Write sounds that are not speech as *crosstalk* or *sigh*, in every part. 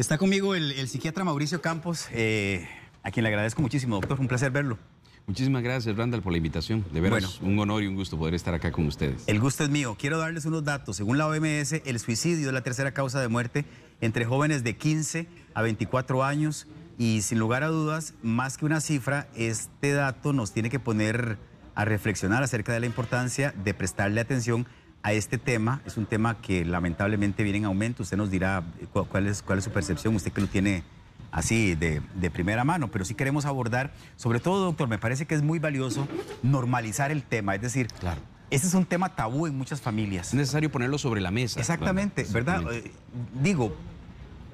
Está conmigo el, psiquiatra Mauricio Campos, eh, a quien le agradezco muchísimo, doctor. Un placer verlo. Muchísimas gracias, Randall, por la invitación. De verdad, un honor y un gusto poder estar acá con ustedes. El gusto es mío. Quiero darles unos datos. Según la OMS, el suicidio es la tercera causa de muerte entre jóvenes de 15 a 24 años. Y sin lugar a dudas, más que una cifra, este dato nos tiene que poner a reflexionar acerca de la importancia de prestarle atención a este tema. Es un tema que lamentablemente viene en aumento. Usted nos dirá eh, cuál es, cuál es su percepción, usted que lo tiene así de, primera mano, pero sí queremos abordar, sobre todo, doctor, me parece que es muy valioso normalizar el tema, es decir, claro. Ese es un tema tabú en muchas familias. Es necesario ponerlo sobre la mesa. Exactamente, ¿verdad? Eh, digo,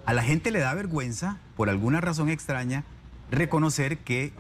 a la gente le da vergüenza, por alguna razón extraña, reconocer que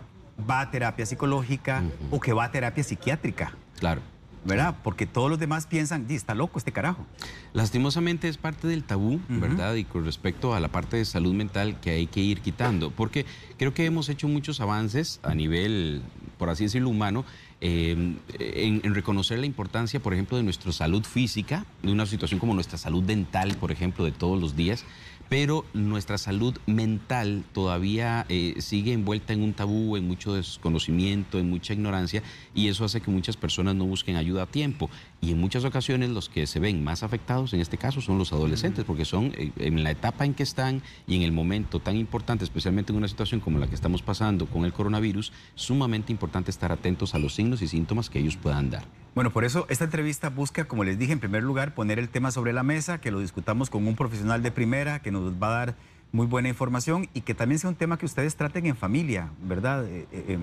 va a terapia psicológica o que va a terapia psiquiátrica. Claro. ¿verdad? Porque todos los demás piensan, está loco este carajo. Lastimosamente es parte del tabú, ¿verdad? Y con respecto a la parte de salud mental que hay que ir quitando, porque creo que hemos hecho muchos avances a nivel, por así decirlo, humano. Em, en, en, reconocer la importancia, por ejemplo, de nuestra salud física, de una situación como nuestra salud dental, por ejemplo, de todos los días pero nuestra salud mental todavía eh, sigue envuelta en un tabú, en mucho desconocimiento, en mucha ignorancia, y eso hace que muchas personas no busquen ayuda a tiempo. Y en muchas ocasiones los que se ven más afectados en este caso son los adolescentes, porque son eh, en la etapa en que están y en el momento tan importante, especialmente en una situación como la que estamos pasando con el coronavirus, sumamente importante estar atentos a los signos y síntomas que ellos puedan dar. Bueno, por eso esta entrevista busca, como les dije, en primer lugar, poner el tema sobre la mesa, que lo discutamos con un profesional de primera que nos va a dar muy buena información y que también sea un tema que ustedes traten en familia, ¿verdad? Eh, eh,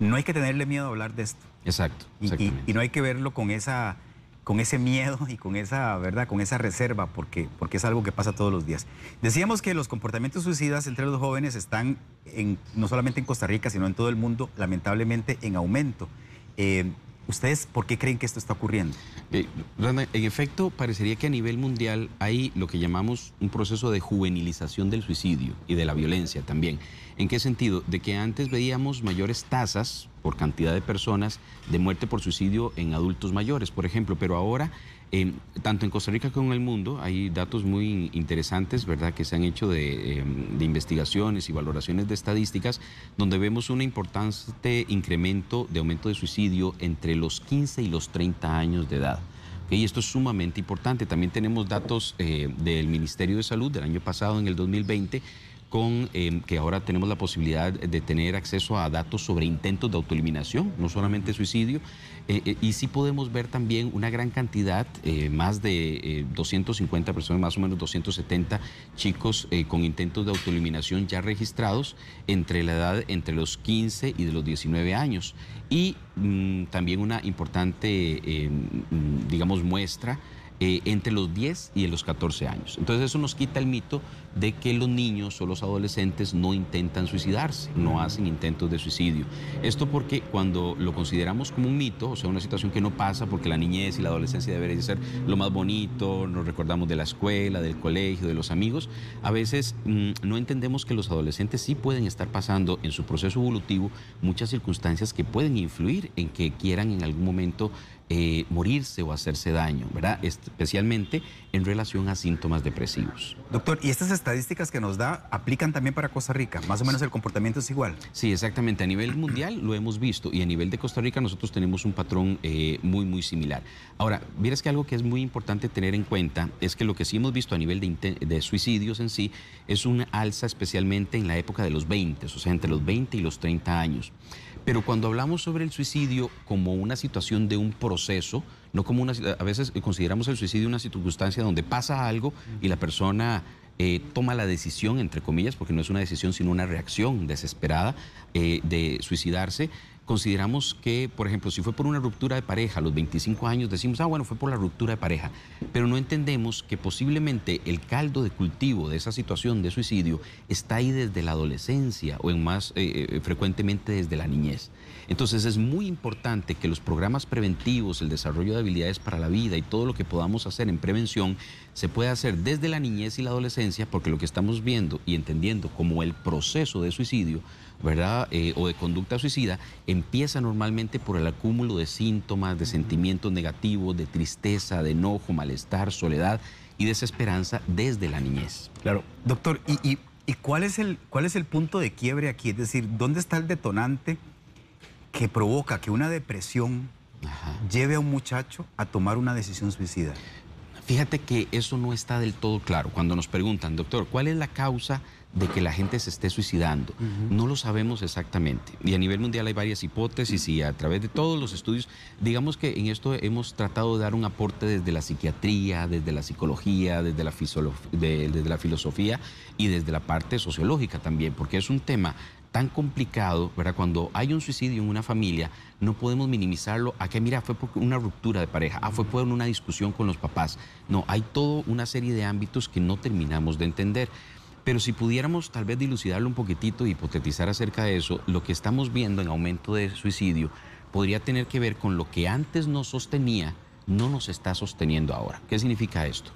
no hay que tenerle miedo a hablar de esto. Exacto. Y, no hay que verlo con esa con ese miedo y con esa, ¿verdad? Con esa reserva, porque, porque es algo que pasa todos los días. Decíamos que los comportamientos suicidas entre los jóvenes están no solamente en Costa Rica, sino en todo el mundo, lamentablemente en aumento. Eh, ¿Ustedes por qué creen que esto está ocurriendo? Eh, en efecto, parecería que a nivel mundial hay lo que llamamos un proceso de juvenilización del suicidio y de la violencia también. ¿En qué sentido? De que antes veíamos mayores tasas por cantidad de personas de muerte por suicidio en adultos mayores, por ejemplo, pero ahora tanto en Costa Rica como en el mundo hay datos muy interesantes, ¿verdad?, que se han hecho de, em, investigaciones y valoraciones de estadísticas, donde vemos un importante incremento de aumento de suicidio entre los 15 y los 30 años de edad. Y esto es sumamente importante. También tenemos datos eh, del Ministerio de Salud del año pasado, en el 2020, con em, que ahora tenemos la posibilidad de tener acceso a datos sobre intentos de autoeliminación, no solamente suicidio, eh, eh, y sí podemos ver también una gran cantidad, eh, más de 250 personas, más o menos 270 chicos con intentos de autoeliminación ya registrados entre la edad entre los 15 y los 19 años. Y mm, también una importante, em, mm, digamos, muestra eh, entre los 10 y los 14 años. Entonces eso nos quita el mito de que los niños o los adolescentes no intentan suicidarse, no hacen intentos de suicidio. Esto porque cuando lo consideramos como un mito, o sea, una situación que no pasa porque la niñez y la adolescencia deberían ser lo más bonito, nos recordamos de la escuela, del colegio, de los amigos, a veces mm, no entendemos que los adolescentes sí pueden estar pasando en su proceso evolutivo muchas circunstancias que pueden influir en que quieran en algún momento eh, morirse o hacerse daño, ¿verdad? Especialmente en relación a síntomas depresivos. Doctor, ¿y estas estadísticas que nos da aplican también para Costa Rica? Más o menos el comportamiento es igual. Sí, exactamente. A nivel mundial lo hemos visto y a nivel de Costa Rica nosotros tenemos un patrón eh, muy, muy similar. Ahora, es que algo que es muy importante tener en cuenta es que lo que sí hemos visto a nivel de, de suicidios en sí es una alza especialmente en la época de los 20, o sea, entre los 20 y los 30 años. Pero cuando hablamos sobre el suicidio como una situación de un proceso, no como una a veces consideramos el suicidio una circunstancia donde pasa algo y la persona eh, toma la decisión, entre comillas, porque no es una decisión sino una reacción desesperada eh, de suicidarse, consideramos que, por ejemplo, si fue por una ruptura de pareja a los 25 años, decimos, ah, bueno, fue por la ruptura de pareja, pero no entendemos que posiblemente el caldo de cultivo de esa situación de suicidio está ahí desde la adolescencia o en más eh, eh, frecuentemente desde la niñez. Entonces es muy importante que los programas preventivos, el desarrollo de habilidades para la vida y todo lo que podamos hacer en prevención se pueda hacer desde la niñez y la adolescencia, porque lo que estamos viendo y entendiendo como el proceso de suicidio ¿verdad? Eh, o de conducta suicida, empieza normalmente por el acúmulo de síntomas, de sentimientos negativos, de tristeza, de enojo, malestar, soledad y desesperanza desde la niñez. Claro. Doctor, ¿y, y, cuál, es el, cuál es el punto de quiebre aquí? Es decir, ¿dónde está el detonante que provoca que una depresión lleve a un muchacho a tomar una decisión suicida? Fíjate que eso no está del todo claro. Cuando nos preguntan, doctor, ¿cuál es la causa de que la gente se esté suicidando? No lo sabemos exactamente. Y a nivel mundial hay varias hipótesis y a través de todos los estudios, digamos que en esto hemos tratado de dar un aporte desde la psiquiatría, desde la psicología, desde la, desde la filosofía y desde la parte sociológica también, porque es un tema tan complicado, ¿verdad? Cuando hay un suicidio en una familia, no podemos minimizarlo a que, mira, fue por una ruptura de pareja, ah, fue por una discusión con los papás. No, hay toda una serie de ámbitos que no terminamos de entender. Pero si pudiéramos tal vez dilucidarlo un poquitito y hipotetizar acerca de eso, lo que estamos viendo en aumento de suicidio podría tener que ver con lo que antes nos sostenía, no nos está sosteniendo ahora. ¿Qué significa esto?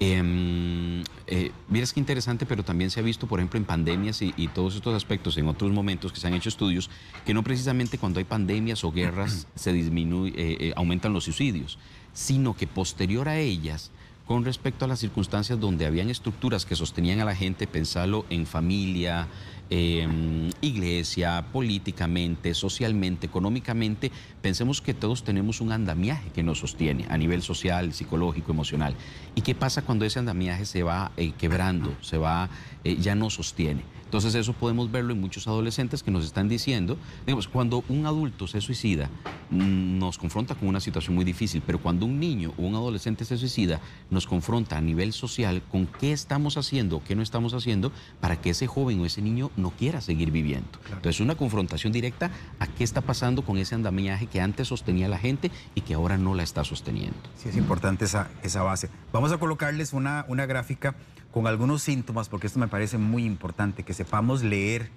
Em, eh, eh, que interesante, pero también se ha visto, por ejemplo, en pandemias y, todos estos aspectos, en otros momentos que se han hecho estudios, que no precisamente cuando hay pandemias o guerras *clears throat* se disminuye, eh, eh, aumentan los suicidios, sino que posterior a ellas, con respecto a las circunstancias donde habían estructuras que sostenían a la gente, Pensalo en familia, Em, iglesia, políticamente, socialmente, económicamente, pensemos que todos tenemos un andamiaje que nos sostiene a nivel social, psicológico, emocional. ¿Y qué pasa cuando ese andamiaje se va eh, quebrando, se va, eh, ya no sostiene? Entonces eso podemos verlo en muchos adolescentes que nos están diciendo, digamos, cuando un adulto se suicida, mm, nos confronta con una situación muy difícil, pero cuando un niño o un adolescente se suicida, nos confronta a nivel social con qué estamos haciendo o qué no estamos haciendo para que ese joven o ese niño no quiera seguir viviendo. Entonces una confrontación directa a qué está pasando con ese andamiaje que antes sostenía la gente y que ahora no la está sosteniendo. Sí, es importante esa, esa base. Vamos a colocarles una, una gráfica con algunos síntomas, porque esto me parece muy importante, que sepamos leer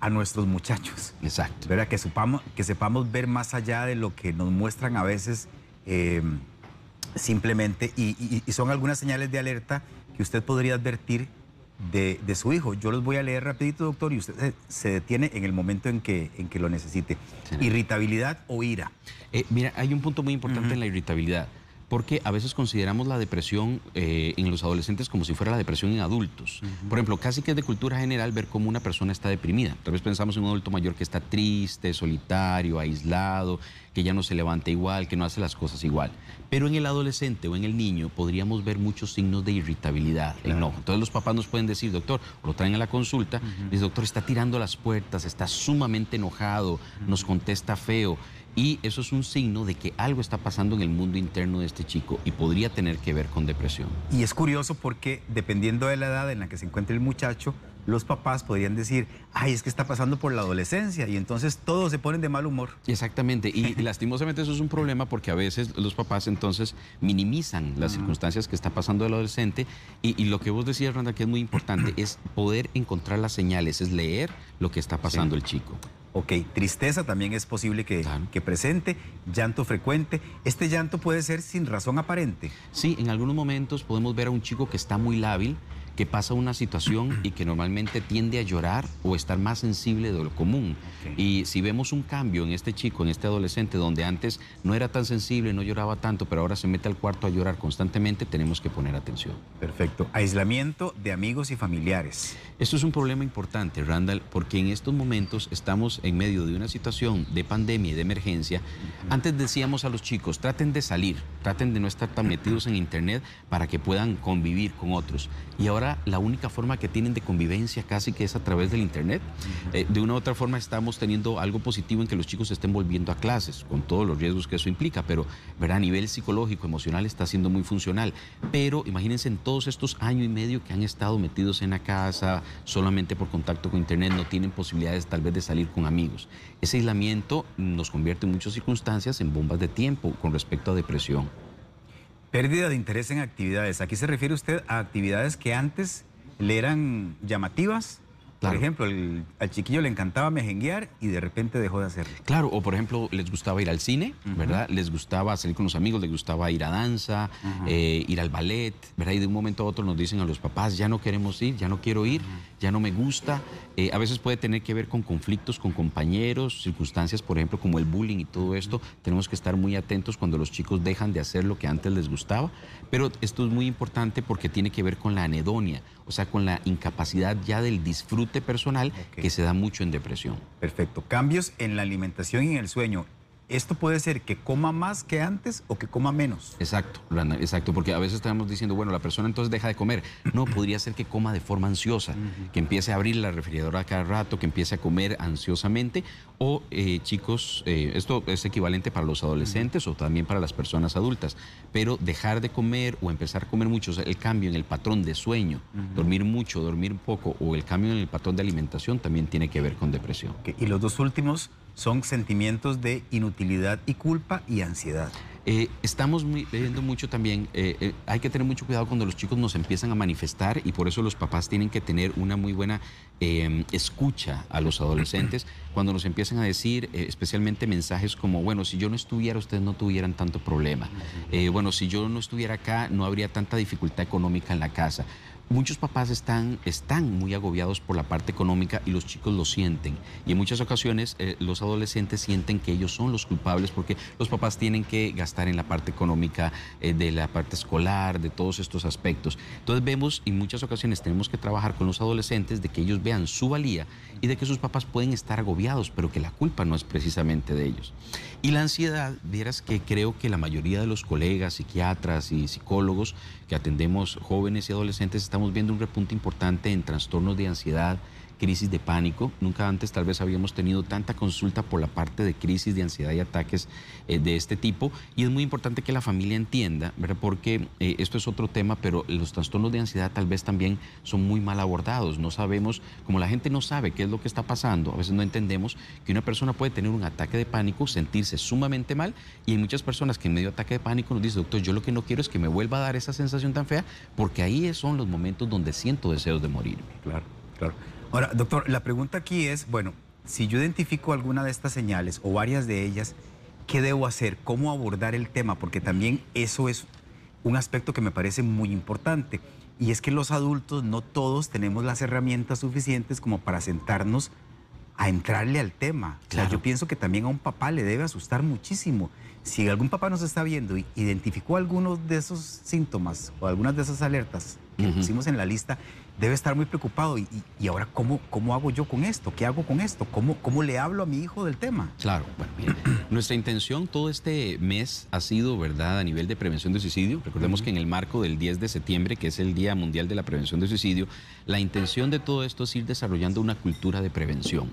a nuestros muchachos. Exacto. Que, supamos, que sepamos ver más allá de lo que nos muestran a veces eh, simplemente, y, son algunas señales de alerta que usted podría advertir de, su hijo. Yo los voy a leer rapidito, doctor, y usted se, detiene en el momento en que, en que lo necesite. Irritabilidad o ira. Eh, mira, hay un punto muy importante en la irritabilidad porque a veces consideramos la depresión eh, en los adolescentes como si fuera la depresión en adultos. Por ejemplo, casi que es de cultura general ver cómo una persona está deprimida. Tal vez pensamos en un adulto mayor que está triste, solitario, aislado, que ya no se levanta igual, que no hace las cosas igual. Pero en el adolescente o en el niño podríamos ver muchos signos de irritabilidad, enojo. Entonces los papás nos pueden decir, doctor, lo traen a la consulta, doctor, está tirando las puertas, está sumamente enojado, nos contesta feo. Y eso es un signo de que algo está pasando en el mundo interno de este chico y podría tener que ver con depresión. Y es curioso porque dependiendo de la edad en la que se encuentre el muchacho, los papás podrían decir, ay, es que está pasando por la adolescencia y entonces todos se ponen de mal humor. Exactamente, y *laughs* lastimosamente eso es un problema porque a veces los papás entonces minimizan las circunstancias que está pasando el adolescente y, lo que vos decías, Randa, que es muy importante, es poder encontrar las señales, es leer lo que está pasando el chico. Ok, tristeza también es posible que, presente, llanto frecuente. Este llanto puede ser sin razón aparente. Sí, en algunos momentos podemos ver a un chico que está muy lábil, que pasa una situación y que normalmente tiende a llorar o estar más sensible de lo común. Y si vemos un cambio en este chico, en este adolescente, donde antes no era tan sensible, no lloraba tanto, pero ahora se mete al cuarto a llorar constantemente, tenemos que poner atención. Perfecto. Aislamiento de amigos y familiares. Esto es un problema importante, Randall, porque en estos momentos estamos en medio de una situación de pandemia y de emergencia. Antes decíamos a los chicos, traten de salir, traten de no estar tan metidos en Internet para que puedan convivir con otros. Y ahora la única forma que tienen de convivencia casi que es a través del Internet. Eh, de una u otra forma estamos teniendo algo positivo en que los chicos estén volviendo a clases, con todos los riesgos que eso implica, pero ver a nivel psicológico, emocional está siendo muy funcional. Pero imagínense en todos estos años y medio que han estado metidos en la casa, solamente por contacto con Internet, no tienen posibilidades tal vez de salir con amigos. Ese aislamiento nos convierte en muchas circunstancias en bombas de tiempo con respecto a depresión. Pérdida de interés en actividades. Aquí se refiere usted a actividades que antes le eran llamativas por ejemplo, al chiquillo le encantaba mejenguear y de repente dejó de hacerlo. Claro, o por ejemplo, les gustaba ir al cine, ¿verdad? Les gustaba salir con los amigos, les gustaba ir a danza, eh, ir al ballet, ¿verdad? Y de un momento a otro nos dicen a los papás, ya no queremos ir, ya no quiero ir, ya no me gusta. Eh, a veces puede tener que ver con conflictos con compañeros, circunstancias, por ejemplo, como el bullying y todo esto. Tenemos que estar muy atentos cuando los chicos dejan de hacer lo que antes les gustaba. Pero esto es muy importante porque tiene que ver con la anedonia, o sea, con la incapacidad ya del disfrute personal que se da mucho en depresión. Perfecto. Cambios en la alimentación y en el sueño esto puede ser que coma más que antes o que coma menos. Exacto, exacto, porque a veces estamos diciendo, bueno, la persona entonces deja de comer. No, podría ser que coma de forma ansiosa, que empiece a abrir la refrigeradora cada rato, que empiece a comer ansiosamente. O eh, chicos, eh, esto es equivalente para los adolescentes o también para las personas adultas, pero dejar de comer o empezar a comer mucho, el cambio en el patrón de sueño, dormir mucho, dormir poco o el cambio en el patrón de alimentación también tiene que ver con depresión. Y los dos últimos son sentimientos de inutilidad y culpa y ansiedad. Eh, estamos muy, viendo mucho también, eh, eh, hay que tener mucho cuidado cuando los chicos nos empiezan a manifestar y por eso los papás tienen que tener una muy buena escucha a los adolescentes *clears throat* cuando nos empiezan a decir especialmente mensajes como, bueno, si yo no estuviera, ustedes no tuvieran tanto problema. bueno, si yo no estuviera acá, no habría tanta dificultad económica en la casa muchos papás están, están muy agobiados por la parte económica y los chicos lo sienten. Y en muchas ocasiones eh, los adolescentes sienten que ellos son los culpables porque los papás tienen que gastar en la parte económica, eh, de la parte escolar, de todos estos aspectos. Entonces vemos, en muchas ocasiones tenemos que trabajar con los adolescentes de que ellos vean su valía y de que sus papás pueden estar agobiados, pero que la culpa no es precisamente de ellos. Y la ansiedad, vieras que creo que la mayoría de los colegas, psiquiatras y psicólogos que atendemos jóvenes y adolescentes están estamos viendo un repunte importante en trastornos de ansiedad, crisis de pánico. Nunca antes tal vez habíamos tenido tanta consulta por la parte de crisis, de ansiedad y ataques eh, de este tipo. Y es muy importante que la familia entienda, porque eh, esto es otro tema, pero los trastornos de ansiedad tal vez también son muy mal abordados. No sabemos, como la gente no sabe qué es lo que está pasando, a veces no entendemos que una persona puede tener un ataque de pánico, sentirse sumamente mal y hay muchas personas que en medio de ataque de pánico nos dicen, doctor, yo lo que no quiero es que me vuelva a dar esa sensación tan fea porque ahí son los momentos donde siento deseos de morir. Claro, claro. Ahora, doctor, la pregunta aquí es, bueno, si yo identifico alguna de estas señales o varias de ellas, ¿qué debo hacer? ¿Cómo abordar el tema? Porque también eso es un aspecto que me parece muy importante. Y es que los adultos no todos tenemos las herramientas suficientes como para sentarnos a entrarle al tema. yo pienso que también a un papá le debe asustar muchísimo. Si algún papá nos está viendo y identificó algunos de esos síntomas o algunas de esas alertas que pusimos en la lista, debe estar muy preocupado. Y, ahora, ¿cómo, ¿cómo hago yo con esto? ¿Qué hago con esto? ¿Cómo, cómo le hablo a mi hijo del tema? Claro, bueno, mire, *clears throat* Nuestra intención todo este mes ha sido, ¿verdad?, a nivel de prevención de suicidio. Recordemos que en el marco del 10 de septiembre, que es el Día Mundial de la Prevención de Suicidio, la intención de todo esto es ir desarrollando una cultura de prevención.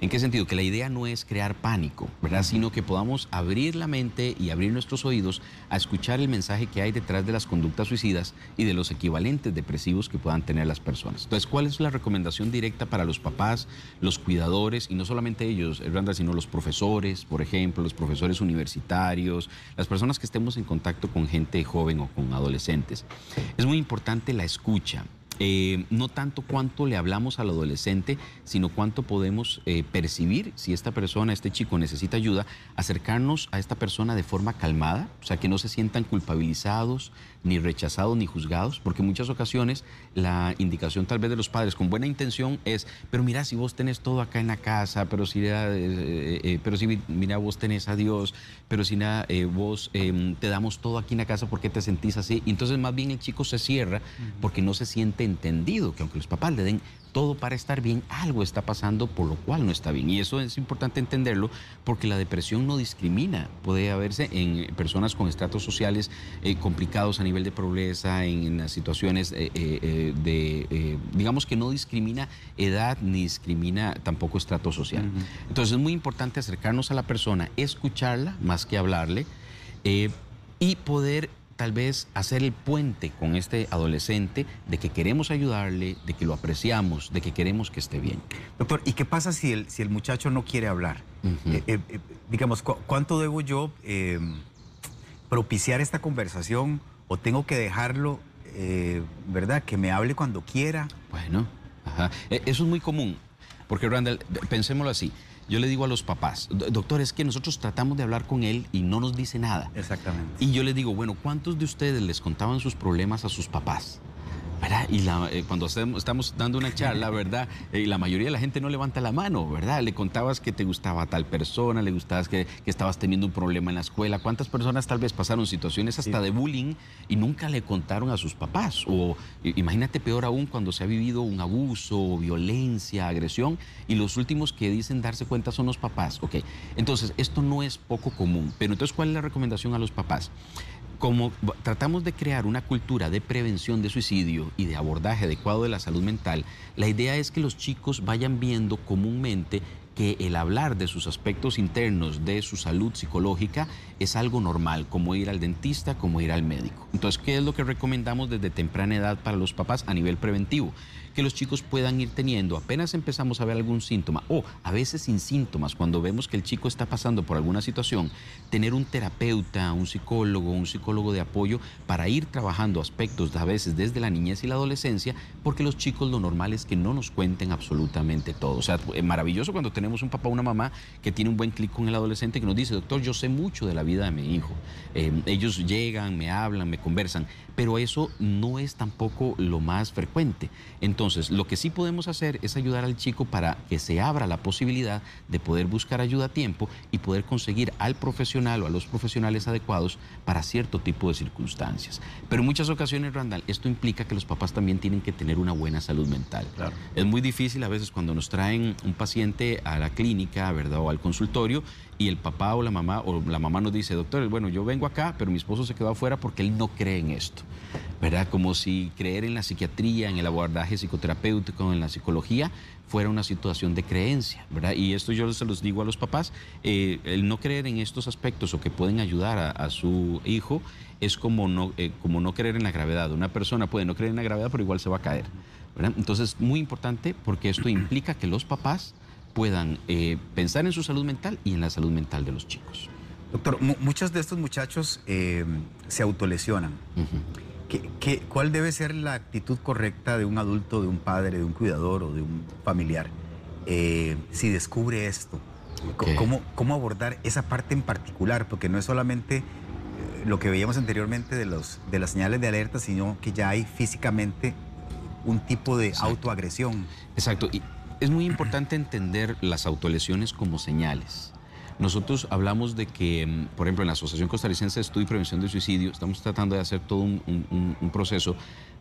¿En qué sentido? Que la idea no es crear pánico, ¿verdad?, sino que podamos abrir la mente y abrir nuestros oídos a escuchar el mensaje que hay detrás de las conductas suicidas y de los equivalentes depresivos que puedan tener las personas personas. Entonces, ¿cuál es la recomendación directa para los papás, los cuidadores, y no solamente ellos, Randall, sino los profesores, por ejemplo, los profesores universitarios, las personas que estemos en contacto con gente joven o con adolescentes? Es muy importante la escucha. Eh, no tanto cuánto le hablamos al adolescente, sino cuánto podemos eh, percibir si esta persona, este chico necesita ayuda, acercarnos a esta persona de forma calmada, o sea, que no se sientan culpabilizados, ni rechazados ni juzgados, porque en muchas ocasiones la indicación tal vez de los padres con buena intención es, pero mira si vos tenés todo acá en la casa, pero si, eh, eh, eh, pero si mira vos tenés a Dios, pero si nada, vos em, te damos todo aquí en la casa porque te sentís así. entonces más bien el chico se cierra porque no se siente entendido, que aunque los papás le den todo para estar bien, algo está pasando por lo cual no está bien. Y eso es importante entenderlo porque la depresión no discrimina. Puede haberse en personas con estratos sociales eh, complicados a nivel de pobreza, en, situaciones eh, eh, de, digamos que no discrimina edad ni discrimina tampoco estrato social. Entonces es muy importante acercarnos a la persona, escucharla más que hablarle y poder tal vez hacer el puente con este adolescente de que queremos ayudarle, de que lo apreciamos, de que queremos que esté bien. Doctor, ¿y qué pasa si el, si el muchacho no quiere hablar? Eh, eh, eh, digamos, ¿cuánto debo yo em, propiciar esta conversación o tengo que dejarlo, ¿verdad? Que me hable cuando quiera. Bueno, e-, eso es muy común, porque Randall, pensémoslo así. Yo le digo a los papás, doctor, es que nosotros tratamos de hablar con él y no nos dice nada. Exactamente. Y yo le digo, bueno, ¿cuántos de ustedes les contaban sus problemas a sus papás? Y eh, cuando estamos dando una charla, ¿verdad? Eh, y la mayoría de la gente no levanta la mano, ¿verdad? Le contabas que te gustaba tal persona, le gustabas que, que, estabas teniendo un problema en la escuela. ¿Cuántas personas tal vez pasaron situaciones hasta de bullying y nunca le contaron a sus papás? O imagínate peor aún cuando se ha vivido un abuso, violencia, agresión, y los últimos que dicen darse cuenta son los papás. Ok, entonces esto no es poco común, pero entonces ¿cuál es la recomendación a los papás? como tratamos de crear una cultura de prevención de suicidio y de abordaje adecuado de la salud mental, la idea es que los chicos vayan viendo comúnmente que el hablar de sus aspectos internos, de su salud psicológica, es algo normal, como ir al dentista, como ir al médico. Entonces, ¿qué es lo que recomendamos desde temprana edad para los papás a nivel preventivo? que los chicos puedan ir teniendo. Apenas empezamos a ver algún síntoma o a veces sin síntomas, cuando vemos que el chico está pasando por alguna situación, tener un terapeuta, un psicólogo, un psicólogo de apoyo para ir trabajando aspectos a veces desde la niñez y la adolescencia, porque los chicos lo normal es que no nos cuenten absolutamente todo. O sea, es maravilloso cuando tenemos un papá o una mamá que tiene un buen clic con el adolescente que nos dice, doctor, yo sé mucho de la vida de mi hijo. Em, ellos llegan, me hablan, me conversan, pero eso no es tampoco lo más frecuente. Entonces, entonces, lo que sí podemos hacer es ayudar al chico para que se abra la posibilidad de poder buscar ayuda a tiempo y poder conseguir al profesional o a los profesionales adecuados para cierto tipo de circunstancias. Pero en muchas ocasiones, Randall, esto implica que los papás también tienen que tener una buena salud mental. Claro. Es muy difícil a veces cuando nos traen un paciente a la clínica, ¿verdad? O al consultorio y el papá o la mamá o la mamá nos dice, doctor, bueno, yo vengo acá, pero mi esposo se quedó afuera porque él no cree en esto. ¿Verdad? Como si creer en la psiquiatría, en el abordaje psicoterapéutico, en la psicología, fuera una situación de creencia, ¿verdad? Y esto yo se los digo a los papás, eh, el no creer en estos aspectos o que pueden ayudar a, su hijo es como no, eh, como no creer en la gravedad. Una persona puede no creer en la gravedad, pero igual se va a caer, ¿verdad? Entonces, muy importante porque esto implica que los papás puedan eh, pensar en su salud mental y en la salud mental de los chicos. Doctor, muchos de estos muchachos eh, se autolesionan. ¿Qué, qué, cuál debe ser la actitud correcta de un adulto, de un padre, de un cuidador o de un familiar eh, si descubre esto? ¿Cómo, ¿Cómo abordar esa parte en particular? Porque no es solamente lo que veíamos anteriormente de, los, de las señales de alerta, sino que ya hay físicamente un tipo de autoagresión. Exacto. Y, es muy importante entender las autolesiones como señales. Nosotros hablamos de que, mm, por ejemplo, en la Asociación Costarricense de Estudio y Prevención de Suicidio, estamos tratando de hacer todo un, un, proceso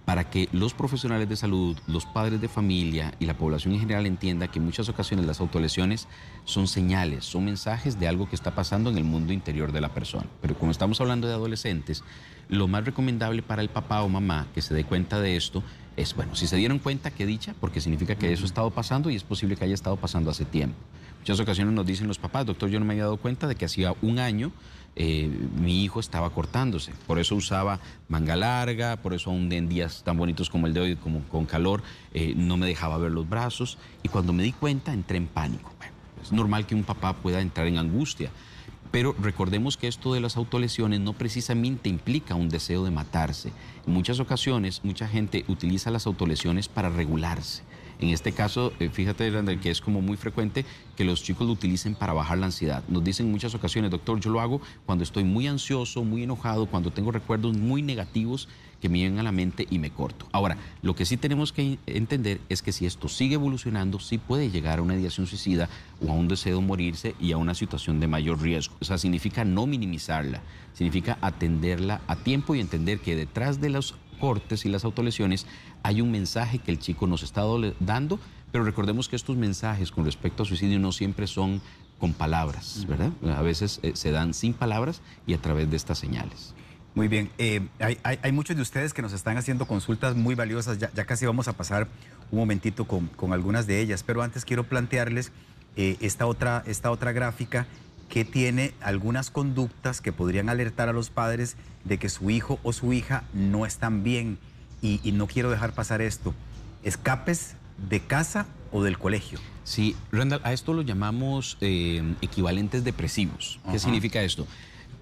para que los profesionales de salud, los padres de familia y la población en general entienda que en muchas ocasiones las autolesiones son señales, son mensajes de algo que está pasando en el mundo interior de la persona. Pero como estamos hablando de adolescentes, lo más recomendable para el papá o mamá que se dé cuenta de esto es, bueno, si se dieron cuenta, qué dicha, porque significa que eso ha estado pasando y es posible que haya estado pasando hace tiempo. Muchas ocasiones nos dicen los papás, doctor, yo no me había dado cuenta de que hacía un año eh, mi hijo estaba cortándose. Por eso usaba manga larga, por eso aún en días tan bonitos como el de hoy, como con calor, eh, no me dejaba ver los brazos. Y cuando me di cuenta, entré en pánico. es normal que un papá pueda entrar en angustia. Pero recordemos que esto de las autolesiones no precisamente implica un deseo de matarse. En muchas ocasiones, mucha gente utiliza las autolesiones para regularse en este caso, eh, fíjate, Randall, que es como muy frecuente que los chicos lo utilicen para bajar la ansiedad. Nos dicen en muchas ocasiones, doctor, yo lo hago cuando estoy muy ansioso, muy enojado, cuando tengo recuerdos muy negativos que me vienen a la mente y me corto. Ahora, lo que sí tenemos que entender es que si esto sigue evolucionando, sí puede llegar a una ideación suicida o a un deseo de morirse y a una situación de mayor riesgo. O sea, significa no minimizarla, significa atenderla a tiempo y entender que detrás de los cortes y las autolesiones, hay un mensaje que el chico nos está dando, pero recordemos que estos mensajes con respecto a suicidio no siempre son con palabras, ¿verdad? A veces eh, se dan sin palabras y a través de estas señales. Muy bien, eh, hay, muchos de ustedes que nos están haciendo consultas muy valiosas, ya, casi vamos a pasar un momentito con, algunas de ellas, pero antes quiero plantearles eh, esta, otra, esta otra gráfica que tiene algunas conductas que podrían alertar a los padres de que su hijo o su hija no están bien y, no quiero dejar pasar esto. Escapes de casa o del colegio. Sí, Randall, a esto lo llamamos eh, equivalentes depresivos. ¿Qué significa esto?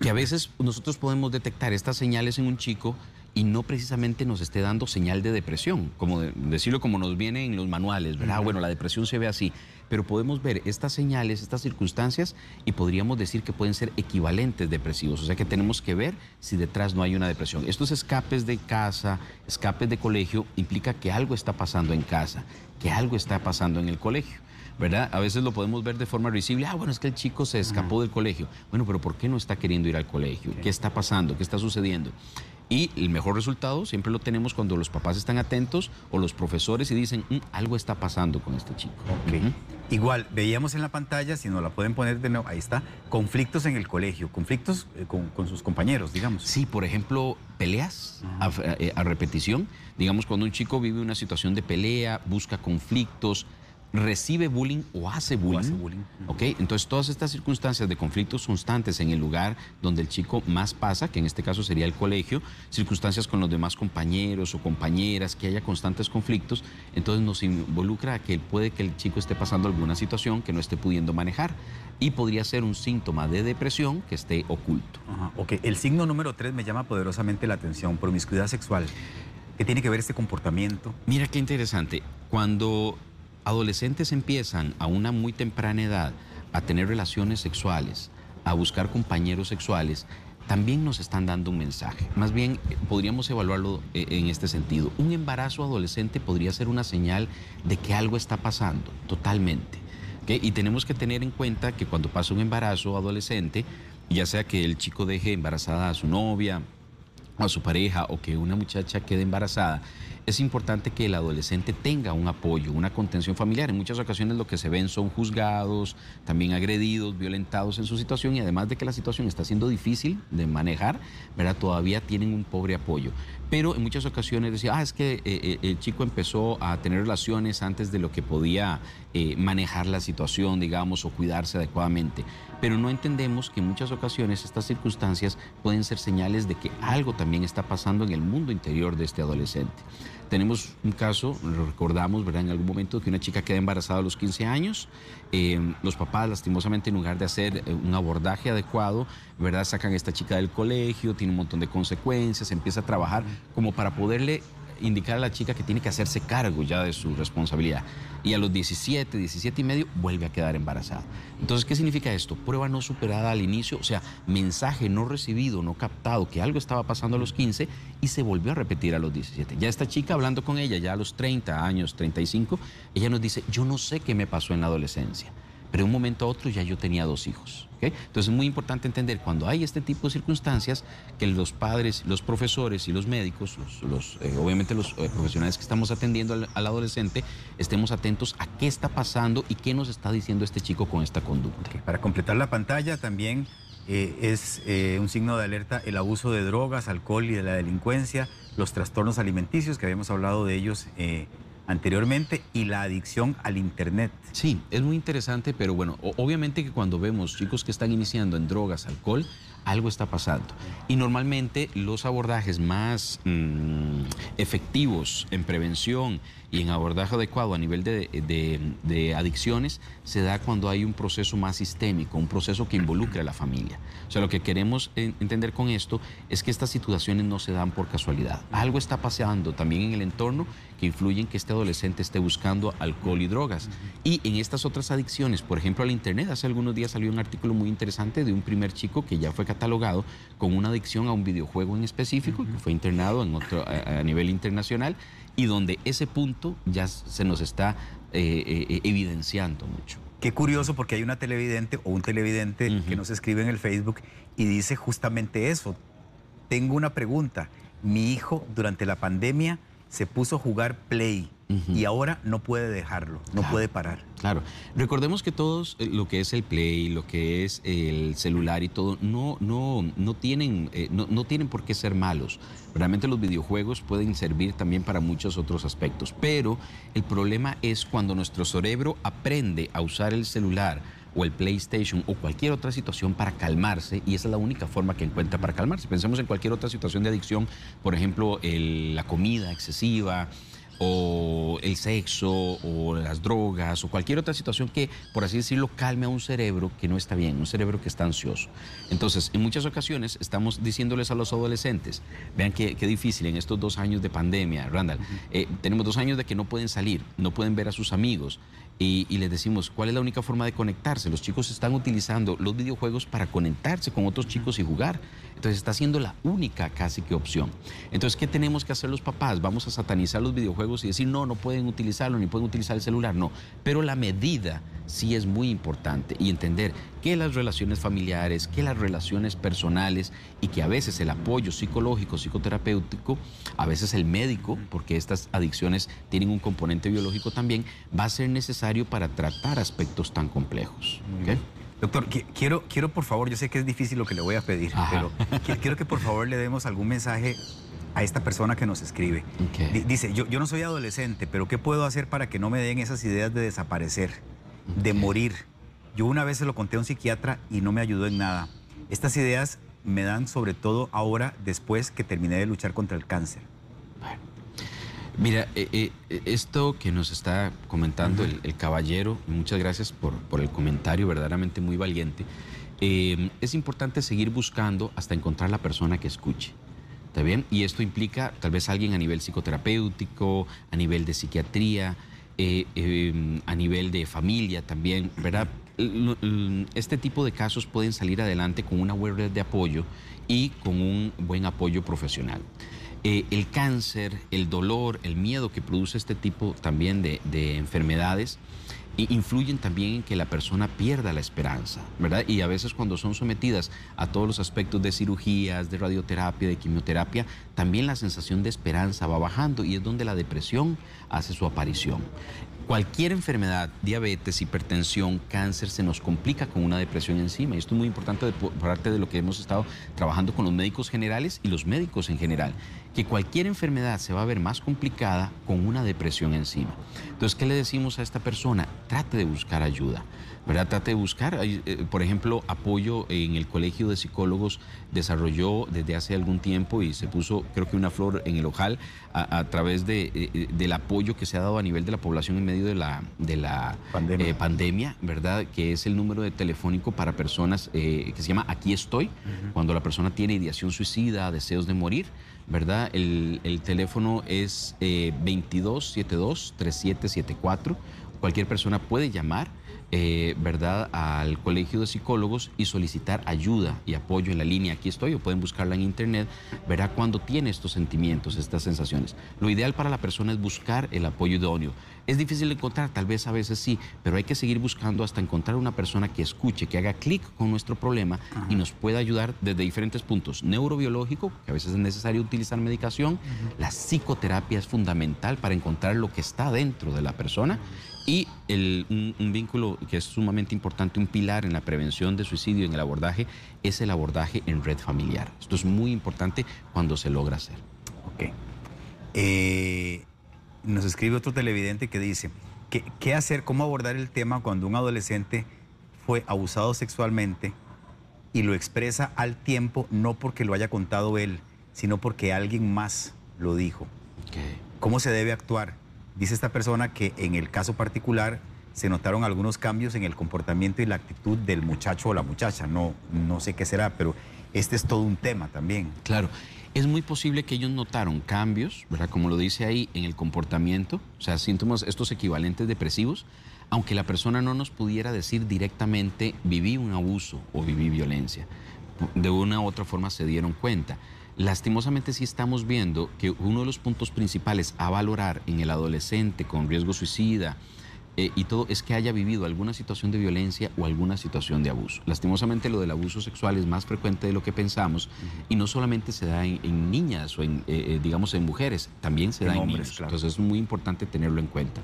Que a veces nosotros podemos detectar estas señales en un chico y no precisamente nos esté dando señal de depresión, como decirlo como nos viene en los manuales, ¿verdad? Bueno, la depresión se ve así pero podemos ver estas señales, estas circunstancias y podríamos decir que pueden ser equivalentes depresivos, o sea que tenemos que ver si detrás no hay una depresión. Estos escapes de casa, escapes de colegio, implica que algo está pasando en casa, que algo está pasando en el colegio. ¿verdad? A veces lo podemos ver de forma visible. Ah, bueno, es que el chico se escapó del colegio. Bueno, pero ¿por qué no está queriendo ir al colegio? ¿Qué está pasando? ¿Qué está sucediendo? Y el mejor resultado siempre lo tenemos cuando los papás están atentos o los profesores y dicen, mm, algo está pasando con este chico. Igual, veíamos en la pantalla, si nos la pueden poner de nuevo, ahí está, conflictos en el colegio, conflictos eh, con, sus compañeros, digamos. Sí, por ejemplo, peleas eh, a repetición. Digamos, cuando un chico vive una situación de pelea, busca conflictos, recibe bullying o hace bullying. Entonces, todas estas circunstancias de conflictos constantes en el lugar donde el chico más pasa, que en este caso sería el colegio, circunstancias con los demás compañeros o compañeras, que haya constantes conflictos, entonces nos involucra a que puede que el chico esté pasando alguna situación que no esté pudiendo manejar y podría ser un síntoma de depresión que esté oculto. ok, el signo número tres me llama poderosamente la atención, promiscuidad sexual. ¿Qué tiene que ver este comportamiento? Mira qué interesante. Cuando adolescentes empiezan a una muy temprana edad a tener relaciones sexuales, a buscar compañeros sexuales, también nos están dando un mensaje. Más bien, eh, podríamos evaluarlo eh, en este sentido. Un embarazo adolescente podría ser una señal de que algo está pasando, totalmente. Y tenemos que tener en cuenta que cuando pasa un embarazo adolescente, ya sea que el chico deje embarazada a su novia, a su pareja, o que una muchacha quede embarazada, es importante que el adolescente tenga un apoyo, una contención familiar. En muchas ocasiones lo que se ven son juzgados, también agredidos, violentados en su situación y además de que la situación está siendo difícil de manejar, ¿verdad? todavía tienen un pobre apoyo. Pero en muchas ocasiones decía, ah, es que eh, eh, el chico empezó a tener relaciones antes de lo que podía eh, manejar la situación, digamos, o cuidarse adecuadamente. Pero no entendemos que en muchas ocasiones estas circunstancias pueden ser señales de que algo también está pasando en el mundo interior de este adolescente. Tenemos un caso, lo recordamos, ¿verdad? En algún momento que una chica queda embarazada a los 15 años, eh, los papás lastimosamente en lugar de hacer eh, un abordaje adecuado, ¿verdad? Sacan a esta chica del colegio, tiene un montón de consecuencias, empieza a trabajar como para poderle indicar a la chica que tiene que hacerse cargo ya de su responsabilidad. Y a los 17, 17 y medio vuelve a quedar embarazada. Entonces, ¿qué significa esto? Prueba no superada al inicio, o sea, mensaje no recibido, no captado, que algo estaba pasando a los 15 y se volvió a repetir a los 17. Ya esta chica, hablando con ella, ya a los 30 años, 35, ella nos dice, yo no sé qué me pasó en la adolescencia pero de un momento a otro ya yo tenía dos hijos. Entonces es muy importante entender cuando hay este tipo de circunstancias que los padres, los profesores y los médicos, los, eh, obviamente los eh, profesionales que estamos atendiendo al, adolescente, estemos atentos a qué está pasando y qué nos está diciendo este chico con esta conducta. Para completar la pantalla también... Eh, es un signo de alerta el abuso de drogas, alcohol y de la delincuencia, los trastornos alimenticios, que habíamos hablado de ellos eh, anteriormente y la adicción al Internet. Sí, es muy interesante, pero bueno, obviamente que cuando vemos chicos que están iniciando en drogas, alcohol, algo está pasando. Y normalmente los abordajes más mm, efectivos en prevención y en abordaje adecuado a nivel de, adicciones se da cuando hay un proceso más sistémico, un proceso que involucra a la familia. O sea, lo que queremos entender con esto es que estas situaciones no se dan por casualidad. Algo está pasando también en el entorno que influye en que este adolescente esté buscando alcohol y drogas. Y en estas otras adicciones, por ejemplo, al Internet, hace algunos días salió un artículo muy interesante de un primer chico que ya fue catalogado con una adicción a un videojuego en específico, que fue internado a nivel internacional y donde ese punto ya se nos está eh, eh, evidenciando mucho. Qué curioso porque hay una televidente o un televidente que nos escribe en el Facebook y dice justamente eso. Tengo una pregunta. Mi hijo durante la pandemia se puso a jugar play y ahora no puede dejarlo, no puede parar. Claro. Recordemos que todos eh, lo que es el Play, lo que es el celular y todo, no, no, tienen, eh, no, tienen por qué ser malos. Realmente los videojuegos pueden servir también para muchos otros aspectos. Pero el problema es cuando nuestro cerebro aprende a usar el celular o el PlayStation o cualquier otra situación para calmarse y esa es la única forma que encuentra para calmarse. Pensemos en cualquier otra situación de adicción, por ejemplo, la comida excesiva, o el sexo o las drogas o cualquier otra situación que, por así decirlo, calme a un cerebro que no está bien, un cerebro que está ansioso. Entonces, en muchas ocasiones estamos diciéndoles a los adolescentes, vean qué, difícil en estos dos años de pandemia, Randall, eh, tenemos dos años de que no pueden salir, no pueden ver a sus amigos, y, les decimos cuál es la única forma de conectarse. Los chicos están utilizando los videojuegos para conectarse con otros chicos y jugar. Entonces está siendo la única casi que opción. Entonces, ¿qué tenemos que hacer los papás? Vamos a satanizar los videojuegos y decir, no, no pueden utilizarlo, ni pueden utilizar el celular, no. Pero la medida sí es muy importante y entender que las relaciones familiares, que las relaciones personales y que a veces el apoyo psicológico, psicoterapéutico, a veces el médico, porque estas adicciones tienen un componente biológico también, va a ser necesario para tratar aspectos tan complejos. Doctor, quiero, quiero por favor, yo sé que es difícil lo que le voy a pedir, pero quiero que por favor le demos algún mensaje a esta persona que nos escribe. Dice, yo, yo no soy adolescente, pero ¿qué puedo hacer para que no me den esas ideas de desaparecer, de morir? Yo una vez se lo conté a un psiquiatra y no me ayudó en nada. Estas ideas me dan sobre todo ahora, después que terminé de luchar contra el cáncer. mira, eh, eh, esto que nos está comentando el, caballero, muchas gracias por, el comentario, verdaderamente muy valiente. Eh, es importante seguir buscando hasta encontrar la persona que escuche. ¿Está bien? Y esto implica tal vez alguien a nivel psicoterapéutico, a nivel de psiquiatría, em, a nivel de familia también, ¿verdad? este tipo de casos pueden salir adelante con una web de apoyo y con un buen apoyo profesional. Eh, el cáncer, el dolor, el miedo que produce este tipo también de, enfermedades influyen también en que la persona pierda la esperanza, ¿verdad? Y a veces cuando son sometidas a todos los aspectos de cirugías, de radioterapia, de quimioterapia, también la sensación de esperanza va bajando y es donde la depresión hace su aparición. Cualquier enfermedad, diabetes, hipertensión, cáncer, se nos complica con una depresión encima. Y esto es muy importante por parte de lo que hemos estado trabajando con los médicos generales y los médicos en general, que cualquier enfermedad se va a ver más complicada con una depresión encima. Entonces, ¿qué le decimos a esta persona? Trate de buscar ayuda. ¿verdad? Trate de buscar. Eh, por ejemplo, apoyo en el Colegio de Psicólogos desarrolló desde hace algún tiempo y se puso, creo que una flor en el ojal a, través de, eh, eh, del apoyo que se ha dado a nivel de la población en medio de la, de la pandemia. ¿verdad? Que es el número de telefónico para personas que se llama Aquí estoy, cuando la persona tiene ideación suicida, deseos de morir. ¿verdad? El, teléfono es 2272-3774. Cualquier persona puede llamar. Eh, ¿verdad?, al Colegio de Psicólogos y solicitar ayuda y apoyo en la línea. Aquí estoy, o pueden buscarla en Internet, verá cuando tiene estos sentimientos, estas sensaciones. Lo ideal para la persona es buscar el apoyo idóneo. Es difícil encontrar, tal vez a veces sí, pero hay que seguir buscando hasta encontrar una persona que escuche, que haga clic con nuestro problema y nos pueda ayudar desde diferentes puntos. Neurobiológico, que a veces es necesario utilizar medicación. La psicoterapia es fundamental para encontrar lo que está dentro de la persona y un, vínculo que es sumamente importante, un pilar en la prevención de suicidio, en el abordaje, es el abordaje en red familiar. Esto es muy importante cuando se logra hacer. Ok. Eh, nos escribe otro televidente que dice, ¿qué, ¿qué hacer, cómo abordar el tema cuando un adolescente fue abusado sexualmente y lo expresa al tiempo, no porque lo haya contado él, sino porque alguien más lo dijo? ¿Cómo se debe actuar? Dice esta persona que en el caso particular se notaron algunos cambios en el comportamiento y la actitud del muchacho o la muchacha. No, no sé qué será, pero este es todo un tema también. Claro, es muy posible que ellos notaron cambios, ¿verdad? Como lo dice ahí, en el comportamiento, o sea, síntomas, estos equivalentes depresivos, aunque la persona no nos pudiera decir directamente viví un abuso o viví violencia. De una u otra forma se dieron cuenta. Lastimosamente sí estamos viendo que uno de los puntos principales a valorar en el adolescente con riesgo suicida eh, y todo es que haya vivido alguna situación de violencia o alguna situación de abuso. Lastimosamente lo del abuso sexual es más frecuente de lo que pensamos y no solamente se da en, niñas o en, eh, eh, digamos, en mujeres, también se da hombres, en hombres. Entonces es muy importante tenerlo en cuenta.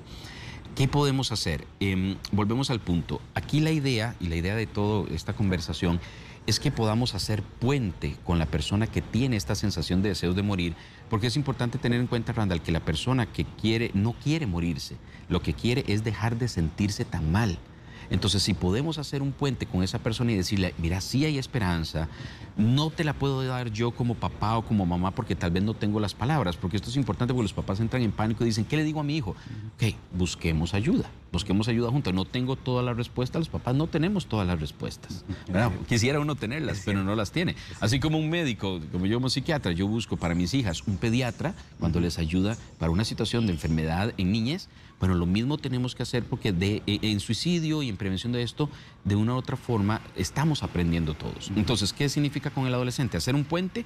¿Qué podemos hacer? Em, volvemos al punto. Aquí la idea y la idea de toda esta conversación es que podamos hacer puente con la persona que tiene esta sensación de deseo de morir, porque es importante tener en cuenta, Randall, que la persona que quiere, no quiere morirse, lo que quiere es dejar de sentirse tan mal. Entonces, si podemos hacer un puente con esa persona y decirle, mira, sí hay esperanza, no te la puedo dar yo como papá o como mamá porque tal vez no tengo las palabras, porque esto es importante porque los papás entran en pánico y dicen, ¿qué le digo a mi hijo? Ok, busquemos ayuda, busquemos ayuda juntos. No tengo todas las respuestas, los papás no tenemos todas las respuestas. *laughs* Quisiera uno tenerlas, pero no las tiene. Así como un médico, como yo como psiquiatra, yo busco para mis hijas un pediatra cuando les ayuda para una situación de enfermedad en niñez. Bueno, lo mismo tenemos que hacer porque de, e, en suicidio y en prevención de esto, de una u otra forma, estamos aprendiendo todos. Entonces, ¿qué significa con el adolescente? Hacer un puente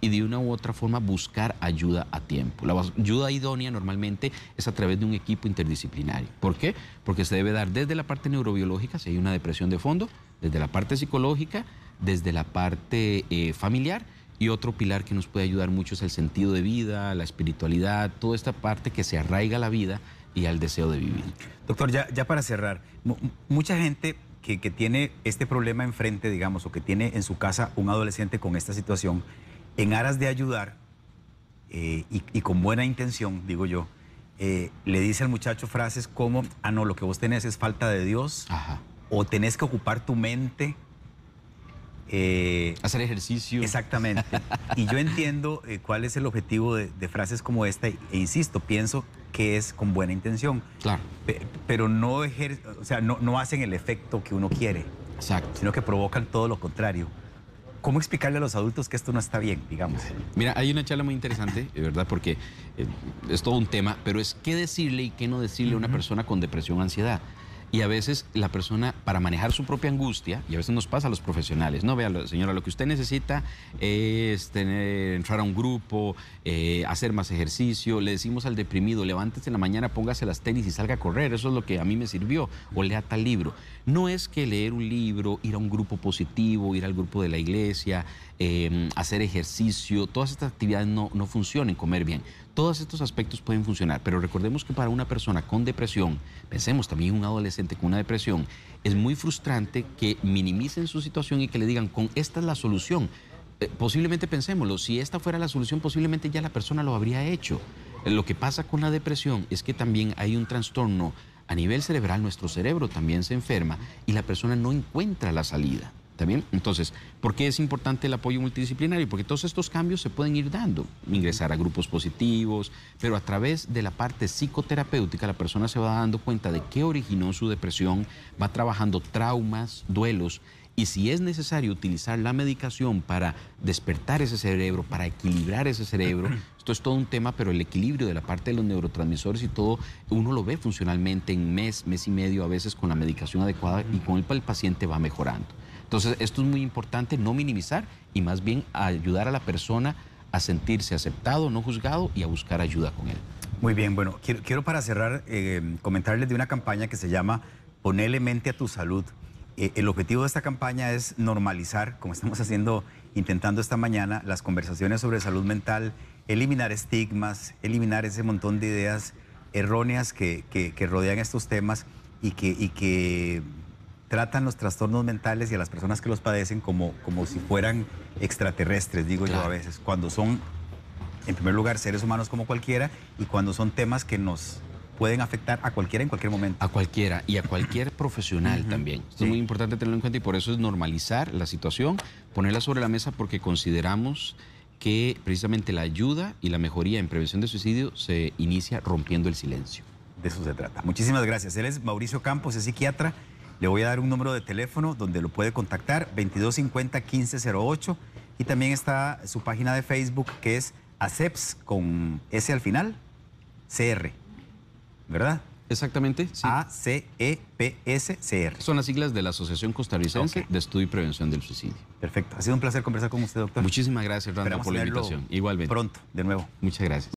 y de una u otra forma buscar ayuda a tiempo. La ayuda idónea normalmente es a través de un equipo interdisciplinario. ¿Por qué? Porque se debe dar desde la parte neurobiológica, si hay una depresión de fondo, desde la parte psicológica, desde la parte eh, familiar. Y otro pilar que nos puede ayudar mucho es el sentido de vida, la espiritualidad, toda esta parte que se arraiga la vida y al deseo de vivir. Doctor, ya, para cerrar, mucha gente que, tiene este problema enfrente, digamos, o que tiene en su casa un adolescente con esta situación, en aras de ayudar eh, y, con buena intención, digo yo, eh, le dice al muchacho frases como, ah, no, lo que vos tenés es falta de Dios, o tenés que ocupar tu mente eh, Hacer ejercicio. Exactamente. Y yo entiendo eh, cuál es el objetivo de, frases como esta, e insisto, pienso que es con buena intención. Claro. pero no, o sea, no, hacen el efecto que uno quiere. Exacto. Sino que provocan todo lo contrario. ¿Cómo explicarle a los adultos que esto no está bien, digamos? Mira, hay una charla muy interesante, de verdad, porque eh, es todo un tema, pero es qué decirle y qué no decirle a una persona con depresión o ansiedad. Y a veces la persona, para manejar su propia angustia, y a veces nos pasa a los profesionales, no, vea, señora, lo que usted necesita es entrar a un grupo, eh, hacer más ejercicio, le decimos al deprimido, levántese en la mañana, póngase las tenis y salga a correr, eso es lo que a mí me sirvió, o lea tal libro no es que leer un libro, ir a un grupo positivo, ir al grupo de la iglesia, em, hacer ejercicio, todas estas actividades no, no funcionen, comer bien. Todos estos aspectos pueden funcionar, pero recordemos que para una persona con depresión, pensemos también un adolescente con una depresión, es muy frustrante que minimicen su situación y que le digan, con esta es la solución. Eh, posiblemente pensémoslo, si esta fuera la solución, posiblemente ya la persona lo habría hecho. Lo que pasa con la depresión es que también hay un trastorno a nivel cerebral nuestro cerebro también se enferma y la persona no encuentra la salida. ¿También? Entonces, ¿por qué es importante el apoyo multidisciplinario? Porque todos estos cambios se pueden ir dando, ingresar a grupos positivos, pero a través de la parte psicoterapéutica la persona se va dando cuenta de qué originó su depresión, va trabajando traumas, duelos y si es necesario utilizar la medicación para despertar ese cerebro, para equilibrar ese cerebro, *clears throat* esto es todo un tema, pero el equilibrio de la parte de los neurotransmisores y todo, uno lo ve funcionalmente en mes, mes y medio, a veces con la medicación adecuada y con el el paciente va mejorando. Entonces, esto es muy importante, no minimizar y más bien ayudar a la persona a sentirse aceptado, no juzgado y a buscar ayuda con él. Muy bien, bueno, quiero, para cerrar eh, comentarles de una campaña que se llama Ponele mente a tu salud. Eh, el objetivo de esta campaña es normalizar, como estamos haciendo, intentando esta mañana, las conversaciones sobre salud mental, eliminar estigmas, eliminar ese montón de ideas erróneas que, que, rodean estos temas y que, que tratan los trastornos mentales y a las personas que los padecen como, como si fueran extraterrestres, digo yo a veces, cuando son, en primer lugar, seres humanos como cualquiera y cuando son temas que nos pueden afectar a cualquiera en cualquier momento. A cualquiera y a cualquier profesional también. es muy importante tenerlo en cuenta y por eso es normalizar la situación, ponerla sobre la mesa porque consideramos que precisamente la ayuda y la mejoría en prevención de suicidio se inicia rompiendo el silencio. De eso se trata. Muchísimas gracias. Él es Mauricio Campos, es psiquiatra. Le voy a dar un número de teléfono donde lo puede contactar, 2250-1508. Y también está su página de Facebook que es ACEPS con S al final, CR. ¿verdad? Exactamente. Sí. A-C-E-P-S-C-R. Son las siglas de la Asociación Costarricense de Estudio y Prevención del Suicidio. Perfecto. Ha sido un placer conversar con usted, doctor. Muchísimas gracias, Randa, por la invitación. Igualmente. Pronto, de nuevo. Muchas gracias.